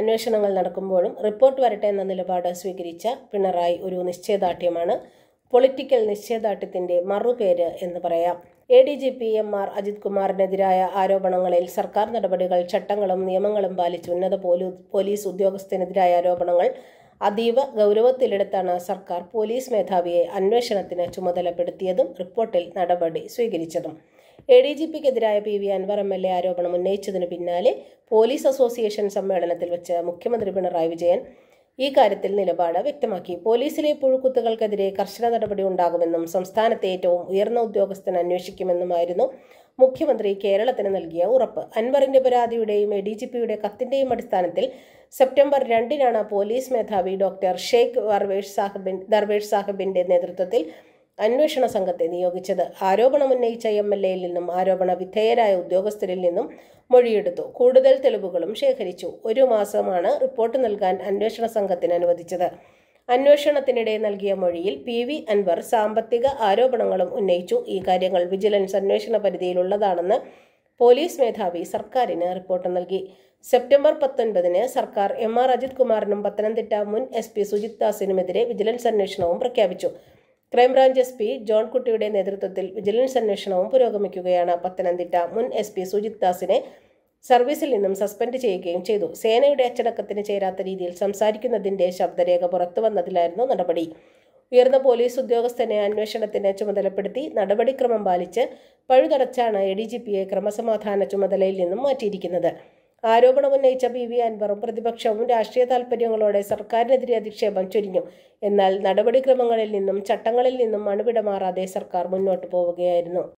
അന്വേഷണങ്ങൾ നടക്കുമ്പോഴും റിപ്പോർട്ട് വരട്ടെ എന്ന നിലപാട് സ്വീകരിച്ച പിണറായി ഒരു നിശ്ചയദാർഢ്യമാണ് പൊളിറ്റിക്കൽ നിശ്ചയദാർഢ്യത്തിന്റെ മറുപേര് എന്ന് പറയാം A D G P M R Ajith കുമാറിനെതിരായ ആരോപണങ്ങളിൽ സർക്കാർ നടപടികൾ ചട്ടങ്ങളും നിയമങ്ങളും പാലിച്ച് ഉന്നത പോലീസ് ഉദ്യോഗസ്ഥനെതിരായ ആരോപണങ്ങൾ അതീവ ഗൗരവത്തിലെടുത്താണ് സർക്കാർ പോലീസ് മേധാവിയെ അന്വേഷണത്തിന് ചുമതലപ്പെടുത്തിയതും റിപ്പോർട്ടിൽ നടപടി സ്വീകരിച്ചതും എ ഡി ജി പിക്കെതിരായ P V Anwar M L A ആരോപണം ഉന്നയിച്ചതിന് പിന്നാലെ പോലീസ് അസോസിയേഷൻ സമ്മേളനത്തിൽ വെച്ച് മുഖ്യമന്ത്രി പിണറായി വിജയൻ ഈ കാര്യത്തിൽ നിലപാട് വ്യക്തമാക്കി പോലീസിലെ പുഴുക്കുത്തുകൾക്കെതിരെ കർശന നടപടി ഉണ്ടാകുമെന്നും സംസ്ഥാനത്തെ ഏറ്റവും ഉയർന്ന ഉദ്യോഗസ്ഥൻ അന്വേഷിക്കുമെന്നുമായിരുന്നു മുഖ്യമന്ത്രി കേരളത്തിന് നൽകിയ ഉറപ്പ് അൻവറിന്റെ പരാതിയുടെയും എ ഡി ജി പിയുടെ കത്തിന്റെയും അടിസ്ഥാനത്തിൽ സെപ്റ്റംബർ രണ്ടിനാണ് പോലീസ് മേധാവി ഡോക്ടർ ഷെയ്ഖ് വർവേഷ് സാഹിബിൻ ദർവേഷ് സാഹിബിന്റെ നേതൃത്വത്തിൽ അന്വേഷണ സംഘത്തെ നിയോഗിച്ചത് ആരോപണമുന്നയിച്ച എം എൽ എയിൽ നിന്നും ആരോപണ വിധേയരായ ഉദ്യോഗസ്ഥരിൽ നിന്നും മൊഴിയെടുത്തു കൂടുതൽ തെളിവുകളും ശേഖരിച്ചു ഒരു മാസമാണ് റിപ്പോർട്ട് നൽകാൻ അന്വേഷണ സംഘത്തിന് അനുവദിച്ചത് അന്വേഷണത്തിനിടെ നൽകിയ മൊഴിയിൽ പി വി അൻവർ സാമ്പത്തിക ആരോപണങ്ങളും ഉന്നയിച്ചു ഈ കാര്യങ്ങൾ വിജിലൻസ് അന്വേഷണ പരിധിയിലുള്ളതാണെന്ന് പോലീസ് മേധാവി സർക്കാരിന് റിപ്പോർട്ട് നൽകി സെപ്റ്റംബർ പത്തൊൻപതിന് സർക്കാർ എം ആർ അജിത് കുമാറിനും പത്തനംതിട്ട മുൻ എസ് പി സുജിത് ദാസിനുമെതിരെ വിജിലൻസ് അന്വേഷണവും പ്രഖ്യാപിച്ചു ക്രൈംബ്രാഞ്ച് എസ് പി ജോൺകുട്ടിയുടെ നേതൃത്വത്തിൽ വിജിലൻസ് അന്വേഷണവും പുരോഗമിക്കുകയാണ് പത്തനംതിട്ട മുൻ എസ് പി സുജിത് ദാസിനെ സർവീസിൽ നിന്നും സസ്പെൻഡ് ചെയ്യുകയും ചെയ്തു സേനയുടെ അച്ചടക്കത്തിന് ചേരാത്ത രീതിയിൽ സംസാരിക്കുന്നതിന്റെ ശബ്ദരേഖ പുറത്തുവന്നതിലായിരുന്നു നടപടി ഉയർന്ന പോലീസ് ഉദ്യോഗസ്ഥനെ അന്വേഷണത്തിന് ചുമതലപ്പെടുത്തി നടപടിക്രമം പാലിച്ച് പഴുതടച്ചാണ് എ ഡി ജി പിയെ ക്രമസമാധാന ചുമതലയിൽ നിന്നും മാറ്റിയിരിക്കുന്നത് ആരോപണമുന്നയിച്ച പി വി അൻവറും പ്രതിപക്ഷവും രാഷ്ട്രീയ താൽപ്പര്യങ്ങളോടെ സർക്കാരിനെതിരെ അധിക്ഷേപം ചൊരിഞ്ഞു എന്നാൽ നടപടിക്രമങ്ങളിൽ നിന്നും ചട്ടങ്ങളിൽ നിന്നും അണുവിട സർക്കാർ മുന്നോട്ടു പോവുകയായിരുന്നു